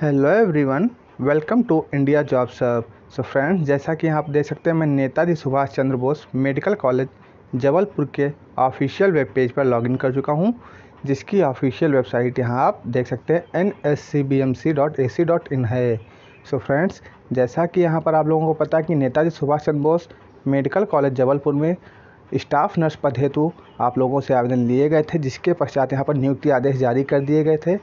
hello everyone welcome to India job serve so friends जैसा कि आप देख सकते हैं मैं नेताजी सुभाष चंद्र बोस मेडिकल कॉलेज जबलपुर के ऑफिशियल वेब पेज पर लॉगिन कर चुका हूं जिसकी ऑफिशियल वेबसाइट यहां आप देख सकते हैं N S C B M C dot A C dot in है सो so फ्रेंड्स जैसा कि यहाँ पर आप लोगों को पता है कि नेताजी सुभाष चंद्र बोस मेडिकल कॉलेज जबलपुर में स्टाफ नर्स पद हेतु आप लोगों से आवेदन लिए गए थे जिसके पश्चात यहाँ पर नियुक्ति आदेश जारी कर दिए गए थे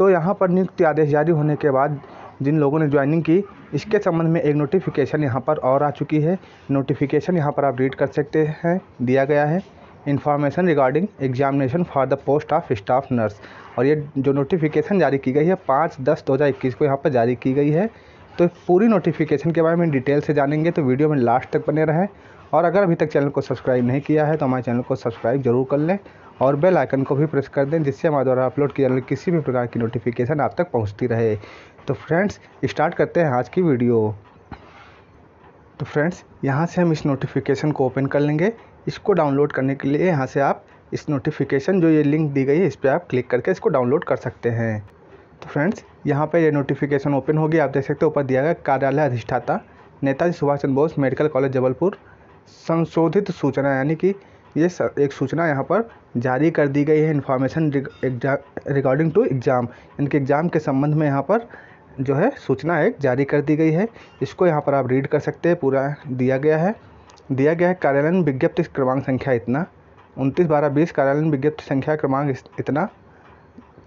तो यहाँ पर नियुक्ति आदेश जारी होने के बाद जिन लोगों ने ज्वाइनिंग की इसके संबंध में एक नोटिफिकेशन यहाँ पर और आ चुकी है नोटिफिकेशन यहाँ पर आप रीड कर सकते हैं दिया गया है information regarding examination for the post of staff nurse और ये जो नोटिफिकेशन जारी की गई है पाँच दस दो हज़ार इक्कीस को यहाँ पर जारी की गई है तो पूरी नोटिफिकेशन के बारे में डिटेल से जानेंगे तो वीडियो में लास्ट तक बने रहें और अगर अभी तक चैनल को सब्सक्राइब नहीं किया है तो हमारे चैनल को सब्सक्राइब जरूर कर लें और बेल आइकन को भी प्रेस कर दें जिससे हमारे द्वारा अपलोड किए जाने किसी भी प्रकार की नोटिफिकेशन आप तक पहुँचती रहे तो फ्रेंड्स स्टार्ट करते हैं आज की वीडियो तो फ्रेंड्स यहाँ से हम इस नोटिफिकेशन को ओपन कर लेंगे इसको डाउनलोड करने के लिए यहाँ से आप इस नोटिफिकेशन जो ये लिंक दी गई है इस पर आप क्लिक करके इसको डाउनलोड कर सकते हैं तो फ्रेंड्स यहाँ पे ये नोटिफिकेशन ओपन होगी आप देख सकते हो ऊपर दिया गया कार्यालय अधिष्ठाता नेताजी सुभाष चंद्र बोस मेडिकल कॉलेज जबलपुर संशोधित सूचना यानी कि ये एक सूचना यहाँ पर जारी कर दी गई है इन्फॉर्मेशन रिगार्डिंग टू एग्ज़ाम इनके एग्ज़ाम के संबंध में यहाँ पर जो है सूचना एक जारी कर दी गई है इसको यहाँ पर आप रीड कर सकते हैं पूरा दिया गया है दिया गया है कार्यालयन विज्ञप्ति क्रमांक संख्या इतना उनतीस बारह बीस कार्यालयन विज्ञप्ति संख्या क्रमांक इतना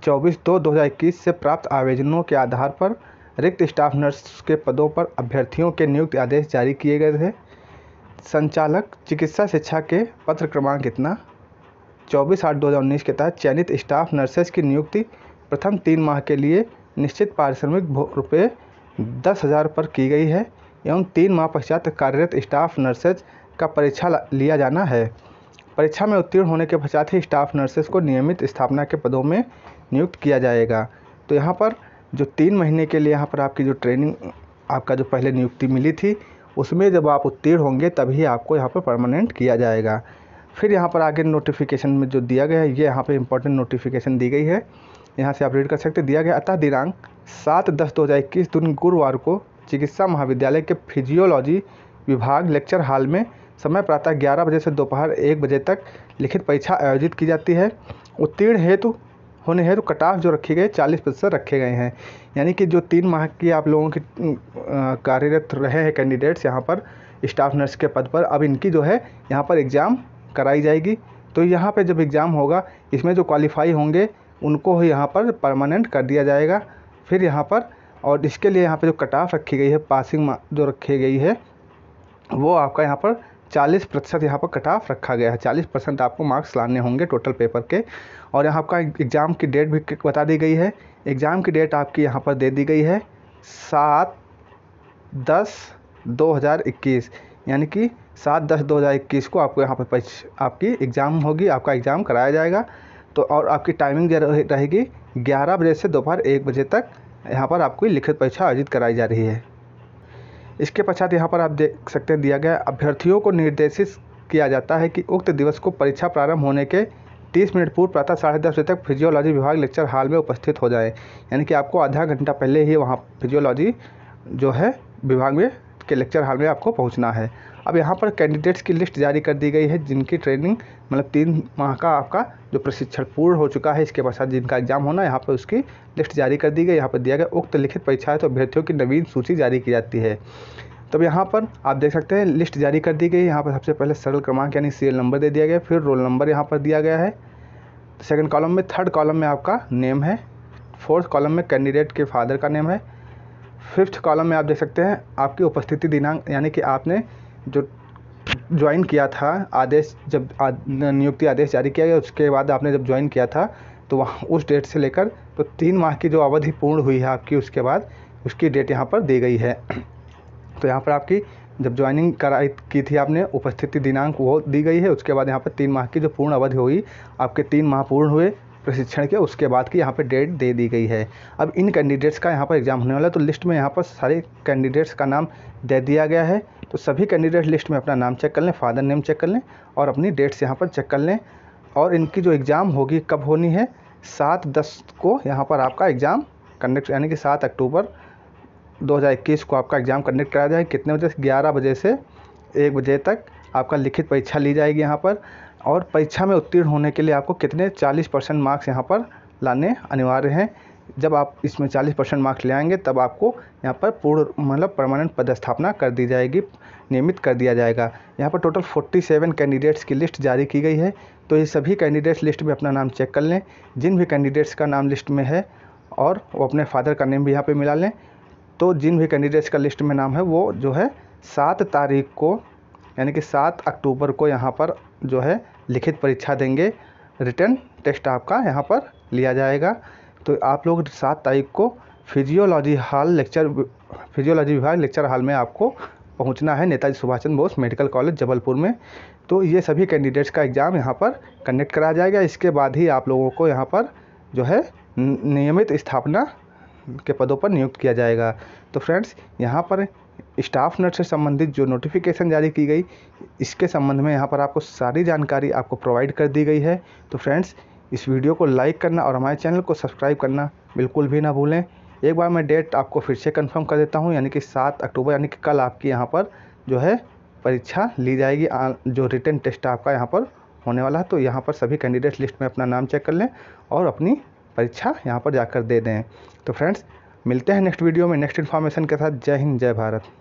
चौबीस दो दो हज़ार इक्कीस से प्राप्त आवेदनों के आधार पर रिक्त स्टाफ नर्स के पदों पर अभ्यर्थियों के नियुक्त आदेश जारी किए गए थे संचालक चिकित्सा शिक्षा के पत्र क्रमांक इतना चौबीस आठ दो हज़ार उन्नीस के तहत चयनित स्टाफ नर्सेज की नियुक्ति प्रथम तीन माह के लिए निश्चित पारिश्रमिक रुपये दस हज़ार पर की गई है एवं तीन माह पश्चात कार्यरत स्टाफ नर्सेज का परीक्षा लिया जाना है परीक्षा में उत्तीर्ण होने के पश्चात ही स्टाफ नर्सेज को नियमित स्थापना के पदों में नियुक्त किया जाएगा तो यहाँ पर जो तीन महीने के लिए यहाँ पर आपकी जो ट्रेनिंग आपका जो पहले नियुक्ति मिली थी उसमें जब आप उत्तीर्ण होंगे तभी आपको यहाँ पर परमानेंट किया जाएगा फिर यहाँ पर आगे नोटिफिकेशन में जो दिया गया है ये यहाँ पर इंपॉर्टेंट नोटिफिकेशन दी गई है यहाँ से आप रीड कर सकते दिया गया अतः दिनांक सात दस दो हज़ार इक्कीस दिन गुरुवार को चिकित्सा महाविद्यालय के फिजियोलॉजी विभाग लेक्चर हॉल में समय प्रातः ग्यारह बजे से दोपहर एक बजे तक लिखित परीक्षा आयोजित की जाती है उत्तीर्ण हेतु होने हैं तो कटाफ जो रखे गए चालीस प्रतिशत रखे गए हैं यानी कि जो तीन माह की आप लोगों की कार्यरत रहे हैं कैंडिडेट्स यहाँ पर स्टाफ नर्स के पद पर अब इनकी जो है यहाँ पर एग्ज़ाम कराई जाएगी तो यहाँ पर जब एग्ज़ाम होगा इसमें जो क्वालिफाई होंगे उनको यहाँ पर परमानेंट कर दिया जाएगा फिर यहाँ पर और इसके लिए यहाँ पर जो कटाफ रखी गई है पासिंग जो रखी गई है वो आपका यहाँ पर 40 प्रतिशत यहाँ पर कट ऑफ रखा गया है 40 परसेंट आपको मार्क्स लाने होंगे टोटल पेपर के और यहाँ आपका एग्ज़ाम की डेट भी बता दी गई है एग्ज़ाम की डेट आपकी यहाँ पर दे दी गई है सात दस 2021 यानी कि सात दस 2021 को आपको यहाँ पर आपकी एग्ज़ाम होगी आपका एग्ज़ाम कराया जाएगा तो और आपकी टाइमिंग रहेगी ग्यारह बजे से दोपहर एक बजे तक यहाँ पर आपकी लिखित परीक्षा आयोजित कराई जा रही है इसके पश्चात यहाँ पर आप देख सकते हैं दिया गया अभ्यर्थियों को निर्देशित किया जाता है कि उक्त दिवस को परीक्षा प्रारंभ होने के 30 मिनट पूर्व प्रातः साढ़े दस बजे तक फिजियोलॉजी विभाग लेक्चर हॉल में उपस्थित हो जाए यानी कि आपको आधा घंटा पहले ही वहाँ फिजियोलॉजी जो है विभाग में के लेक्चर हॉल में आपको पहुँचना है अब यहाँ पर कैंडिडेट्स की लिस्ट जारी कर दी गई है जिनकी ट्रेनिंग मतलब तीन माह का आपका जो प्रशिक्षण पूर्ण हो चुका है इसके पश्चात जिनका एग्जाम होना यहाँ पर उसकी लिस्ट जारी कर दी गई यहाँ पर दिया गया उक्त लिखित परीक्षा है तो अभ्यर्थियों की नवीन सूची जारी की जाती है तब यहाँ पर आप देख सकते हैं लिस्ट जारी कर दी गई यहाँ पर सबसे पहले सरल क्रमांक यानी सीरियल नंबर दे दिया गया फिर रोल नंबर यहाँ पर दिया गया है सेकंड कॉलम में थर्ड कॉलम में आपका नेम है फोर्थ कॉलम में कैंडिडेट के फादर का नेम है फिफ्थ कॉलम में आप देख सकते हैं आपकी उपस्थिति दिनांक यानी कि आपने जो ज्वाइन किया था आदेश जब नियुक्ति आदेश जारी किया गया उसके बाद आपने जब ज्वाइन किया था तो वहाँ उस डेट से लेकर तो तीन माह की जो अवधि पूर्ण हुई है आपकी उसके बाद उसकी डेट यहाँ पर दी गई है तो यहाँ पर आपकी जब ज्वाइनिंग कराई की थी आपने उपस्थिति दिनांक वो दी गई है उसके बाद यहाँ पर तीन माह की जो पूर्ण अवधि हुई आपके तीन माह पूर्ण हुए प्रशिक्षण के उसके बाद की यहाँ पर डेट दे दी गई है अब इन कैंडिडेट्स का यहाँ पर एग्ज़ाम होने वाला है तो लिस्ट में यहाँ पर सारे कैंडिडेट्स का नाम दे दिया गया है तो सभी कैंडिडेट लिस्ट में अपना नाम चेक कर लें फादर नेम चेक कर लें और अपनी डेट्स यहाँ पर चेक कर लें और इनकी जो एग्ज़ाम होगी कब होनी है सात दस को यहाँ पर आपका एग्ज़ाम कंडक्ट यानी कि सात अक्टूबर 2021 को आपका एग्ज़ाम कंडक्ट कराया जाएगा कितने बजे से ग्यारह बजे से एक बजे तक आपका लिखित परीक्षा ली जाएगी यहाँ पर और परीक्षा में उत्तीर्ण होने के लिए आपको कितने चालीस परसेंट मार्क्स यहाँ पर लाने अनिवार्य हैं जब आप इसमें चालीस परसेंट मार्क्स ले आएंगे तब आपको यहाँ पर पूर्ण मतलब परमानेंट पदस्थापना कर दी जाएगी नियमित कर दिया जाएगा यहाँ पर टोटल फोर्टी सेवन कैंडिडेट्स की लिस्ट जारी की गई है तो ये सभी कैंडिडेट्स लिस्ट में अपना नाम चेक कर लें जिन भी कैंडिडेट्स का नाम लिस्ट में है और वो अपने फादर का नेम भी यहाँ पर मिला लें तो जिन भी कैंडिडेट्स का लिस्ट में नाम है वो जो है सात तारीख को यानी कि सात अक्टूबर को यहाँ पर जो है लिखित परीक्षा देंगे रिटर्न टेस्ट आपका यहाँ पर लिया जाएगा तो आप लोग सात तारीख को फिजियोलॉजी हॉल लेक्चर फिजियोलॉजी विभाग लेक्चर हॉल में आपको पहुंचना है नेताजी सुभाष चंद्र बोस मेडिकल कॉलेज जबलपुर में तो ये सभी कैंडिडेट्स का एग्ज़ाम यहाँ पर कंडक्ट कराया जाएगा इसके बाद ही आप लोगों को यहाँ पर जो है नियमित स्थापना के पदों पर नियुक्त किया जाएगा तो फ्रेंड्स यहाँ पर स्टाफ नर्स से संबंधित जो नोटिफिकेशन जारी की गई इसके संबंध में यहाँ पर आपको सारी जानकारी आपको प्रोवाइड कर दी गई है तो फ्रेंड्स इस वीडियो को लाइक करना और हमारे चैनल को सब्सक्राइब करना बिल्कुल भी ना भूलें एक बार मैं डेट आपको फिर से कंफर्म कर देता हूँ यानी कि सात अक्टूबर यानी कि कल आपकी यहाँ पर जो है परीक्षा ली जाएगी जो रिटर्न टेस्ट आपका यहाँ पर होने वाला है तो यहाँ पर सभी कैंडिडेट लिस्ट में अपना नाम चेक कर लें और अपनी परीक्षा यहाँ पर जाकर दे दें तो फ्रेंड्स मिलते हैं नेक्स्ट वीडियो में नेक्स्ट इन्फॉर्मेशन के साथ जय हिंद जय भारत